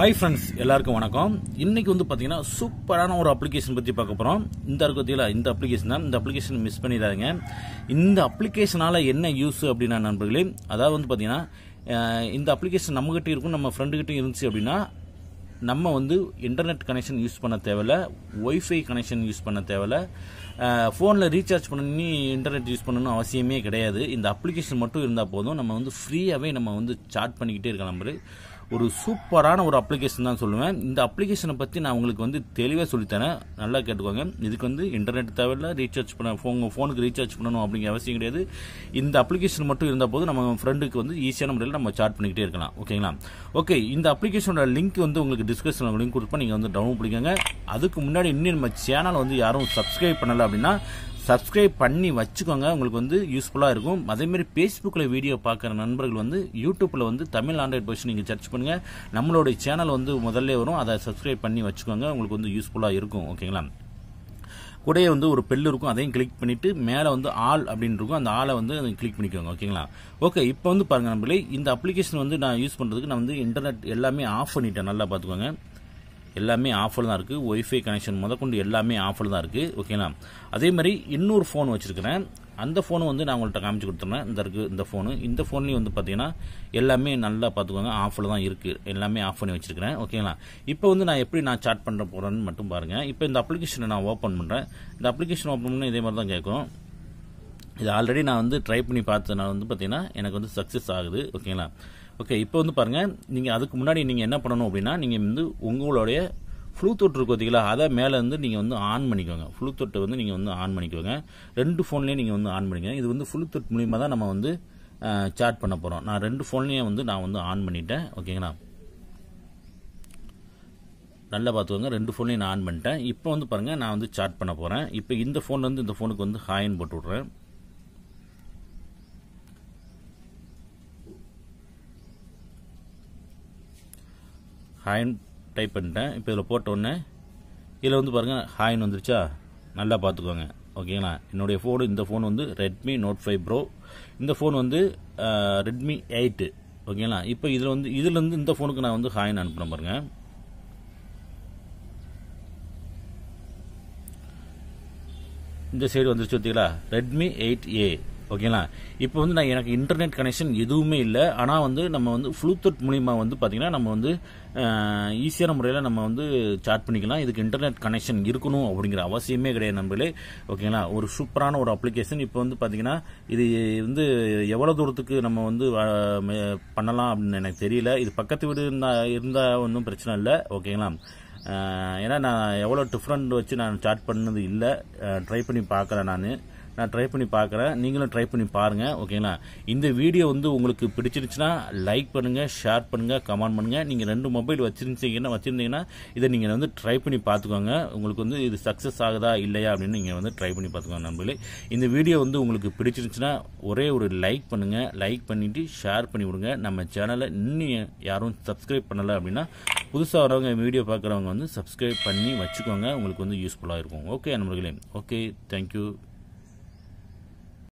hi friends எல்லாருக்கும் வணக்கம் இன்றைக்கி வந்து பார்த்தீங்கன்னா சூப்பரான ஒரு அப்ளிகேஷன் பற்றி பார்க்க போகிறோம் இந்த இருக்கத்தில இந்த அப்ளிகேஷன் தான் இந்த அப்ளிகேஷன் மிஸ் பண்ணிடாதீங்க இந்த அப்ளிகேஷனால் என்ன யூஸ் அப்படின்னா நண்பர்களே அதாவது வந்து பார்த்தீங்கன்னா இந்த அப்ளிகேஷன் நம்மகிட்ட இருக்கும் நம்ம ஃப்ரெண்டுகிட்டையும் இருந்துச்சு அப்படின்னா நம்ம வந்து இன்டர்நெட் கனெக்ஷன் யூஸ் பண்ண தேவையில்ல ஒய்ஃபை கனெக்ஷன் யூஸ் பண்ண தேவையில்ல ஃபோனில் ரீசார்ஜ் பண்ணி இன்டர்நெட் யூஸ் பண்ணணும் அவசியமே கிடையாது இந்த அப்ளிகேஷன் மட்டும் இருந்தால் போதும் நம்ம வந்து ஃப்ரீயாகவே நம்ம வந்து சாட் பண்ணிக்கிட்டே இருக்கலாம் நம்பரு ஒரு சூப்பரான ஒரு அப்ளிகேஷன் தான் சொல்லுவேன் இந்த அப்ளிகேஷனை பற்றி நான் உங்களுக்கு வந்து தெளிவாக சொல்லித்தரேன் நல்லா கேட்டுக்கோங்க இதுக்கு வந்து இன்டர்நெட் தேவையில்ல ரீசார்ஜ் பண்ண ஃபோன் ஃபோனுக்கு ரீசார்ஜ் பண்ணணும் அப்படிங்கிற அவசியம் கிடையாது இந்த அப்ளிகேஷன் மட்டும் இருந்த போது நம்ம ஃப்ரெண்டுக்கு வந்து ஈஸியான முறையில் நம்ம சார்ட் பண்ணிக்கிட்டே இருக்கலாம் ஓகேங்களா ஓகே இந்த அப்ளிகேஷனோட லிங்க் வந்து உங்களுக்கு டிஸ்கிரிப்ஷனில் லிங்க் கொடுப்பேன் நீங்கள் வந்து டவுன்லோட் பண்ணிக்கோங்க அதுக்கு முன்னாடி இன்னும் நம்ம சேனல் வந்து யாரும் சப்ஸ்கிரைப் பண்ணலை அப்படின்னா சப்ஸ்கிரைப் பண்ணி வச்சுக்கோங்க உங்களுக்கு வந்து யூஸ்ஃபுல்லாக இருக்கும் அதேமாரி ஃபேஸ்புக்கில் வீடியோ பார்க்குற நண்பர்கள் வந்து யூடியூப்பில் வந்து தமிழ் ஆண்ட்ராய்ட் பர்ஷன் நீங்கள் சர்ச் பண்ணுங்கள் நம்மளுடைய சேனல் வந்து முதல்ல வரும் அதை சப்ஸ்கிரைப் பண்ணி வச்சுக்கோங்க உங்களுக்கு வந்து யூஸ்ஃபுல்லாக இருக்கும் ஓகேங்களா கூட வந்து ஒரு பெல் இருக்கும் அதையும் கிளிக் பண்ணிவிட்டு மேலே வந்து ஆல் அப்படின்னு இருக்கும் அந்த ஆளை வந்து கிளிக் பண்ணிக்கோங்க ஓகேங்களா ஓகே இப்போ வந்து பாருங்க நம்மளே இந்த அப்ளிகேஷன் வந்து நான் யூஸ் பண்ணுறதுக்கு நான் வந்து இன்டர்நெட் எல்லாமே ஆஃப் பண்ணிட்டேன் நல்லா பார்த்துக்கோங்க எல்லாமே ஆஃபில் தான் இருக்குது ஒய்ஃபை கனெக்ஷன் முதற்கொண்டு எல்லாமே ஆஃபில் தான் இருக்குது ஓகேங்களா அதே மாதிரி இன்னொரு ஃபோன் வச்சுருக்கிறேன் அந்த ஃபோனு வந்து நான் உங்கள்கிட்ட காமிச்சு கொடுத்துருந்தேன் இந்த இருக்குது இந்த ஃபோனு இந்த ஃபோன்லேயும் வந்து பார்த்தீங்கன்னா எல்லாமே நல்லா பார்த்துக்கோங்க ஆஃபில் தான் இருக்குது எல்லாமே ஆஃப் பண்ணி வச்சுருக்கிறேன் ஓகேங்களா இப்போ வந்து நான் எப்படி நான் சாட் பண்ணுற போகிறேன்னு மட்டும் பாருங்கள் இப்போ இந்த அப்ளிகேஷனை நான் ஓப்பன் பண்ணுறேன் இந்த அப்ளிகேஷன் ஓப்பன் பண்ணி இதே மாதிரி தான் கேட்கும் இது ஆல்ரெடி நான் வந்து ட்ரை பண்ணி பார்த்ததுனால வந்து பார்த்தீங்கன்னா எனக்கு வந்து சக்ஸஸ் ஆகுது ஓகேங்களா ஓகே இப்போ வந்து பாருங்கள் நீங்கள் அதுக்கு முன்னாடி நீங்கள் என்ன பண்ணணும் அப்படின்னா நீங்கள் வந்து உங்களுடைய ஃப்ளூ தொட்டு இருக்கும் பார்த்தீங்களா அதை மேலேருந்து நீங்கள் வந்து ஆன் பண்ணிக்கோங்க ஃப்ளூ தொட்டை வந்து நீங்கள் வந்து ஆன் பண்ணிக்கோங்க ரெண்டு ஃபோன்லேயும் நீங்கள் வந்து ஆன் பண்ணிக்கோங்க இது வந்து ஃப்ளூ தொட்டு மூலியமாக தான் நம்ம வந்து சாட் பண்ண போகிறோம் நான் ரெண்டு ஃபோன்லேயும் வந்து நான் வந்து ஆன் பண்ணிட்டேன் ஓகேங்களா நல்லா பார்த்துக்கோங்க ரெண்டு ஃபோன்லேயும் நான் ஆன் பண்ணிட்டேன் இப்போ வந்து பாருங்கள் நான் வந்து சாட் பண்ண போகிறேன் இப்போ இந்த ஃபோன்லேருந்து இந்த ஃபோனுக்கு வந்து ஹாயின் போட்டு விட்றேன் ஹாயின் டைப் பண்ணிட்டேன் இப்போ இதில் போட்டோடனே இதில் வந்து பாருங்கள் ஹாயின் வந்துருச்சா நல்லா பார்த்துக்கோங்க ஓகேங்களா என்னுடைய ஃபோனு இந்த ஃபோன் வந்து ரெட்மி நோட் ஃபைவ் ப்ரோ இந்த ஃபோன் வந்து ரெட்மி எயிட்டு ஓகேங்களா இப்போ இதில் வந்து இதுலேருந்து இந்த ஃபோனுக்கு நான் வந்து ஹாயின் அனுப்புகிறேன் பாருங்கள் இந்த சைடு வந்துருச்சு பார்த்தீங்களா ரெட்மி எயிட் ஏ ஓகேங்களா இப்போ வந்து நான் எனக்கு இன்டர்நெட் கனெக்ஷன் எதுவுமே இல்லை ஆனால் வந்து நம்ம வந்து ஃப்ளூத்தட் மூலிமா வந்து பார்த்திங்கன்னா நம்ம வந்து ஈஸியான முறையில் நம்ம வந்து சார்ட் பண்ணிக்கலாம் இதுக்கு இன்டர்நெட் கனெக்ஷன் இருக்கணும் அப்படிங்கிற அவசியமே கிடையாது நம்மளே ஓகேங்களா ஒரு சூப்பரான ஒரு அப்ளிகேஷன் இப்போ வந்து பார்த்தீங்கன்னா இது வந்து எவ்வளோ தூரத்துக்கு நம்ம வந்து பண்ணலாம் அப்படின்னு எனக்கு தெரியல இது பக்கத்து வீடு இருந்தால் இருந்தால் ஒன்றும் பிரச்சனை இல்லை ஓகேங்களா ஏன்னா நான் எவ்வளோ டிஃப்ரெண்ட் வச்சு நான் சார்ட் பண்ணது இல்லை ட்ரை பண்ணி பார்க்குறேன் நான் நான் ட்ரை பண்ணி பார்க்குறேன் நீங்களும் ட்ரை பண்ணி பாருங்கள் ஓகேங்களா இந்த வீடியோ வந்து உங்களுக்கு பிடிச்சிருச்சுன்னா லைக் பண்ணுங்கள் ஷேர் பண்ணுங்கள் கமெண்ட் பண்ணுங்கள் நீங்கள் ரெண்டு மொபைல் வச்சுருந்தீங்கன்னா வச்சுருந்தீங்கன்னா இதை நீங்கள் வந்து ட்ரை பண்ணி பார்த்துக்கோங்க உங்களுக்கு வந்து இது சக்ஸஸ் ஆகுதா இல்லையா அப்படின்னு நீங்கள் வந்து ட்ரை பண்ணி பார்த்துக்கோங்க நம்பளே இந்த வீடியோ வந்து உங்களுக்கு பிடிச்சிருந்துச்சுன்னா ஒரே ஒரு லைக் பண்ணுங்கள் லைக் பண்ணிவிட்டு ஷேர் பண்ணி விடுங்க நம்ம சேனலை இன்னும் யாரும் சப்ஸ்கிரைப் பண்ணலை அப்படின்னா புதுசாக வரவங்க வீடியோ பார்க்குறவங்க வந்து சப்ஸ்கிரைப் பண்ணி வச்சுக்கோங்க உங்களுக்கு வந்து யூஸ்ஃபுல்லாக இருக்கும் ஓகே நண்பர்களே ஓகே தேங்க்யூ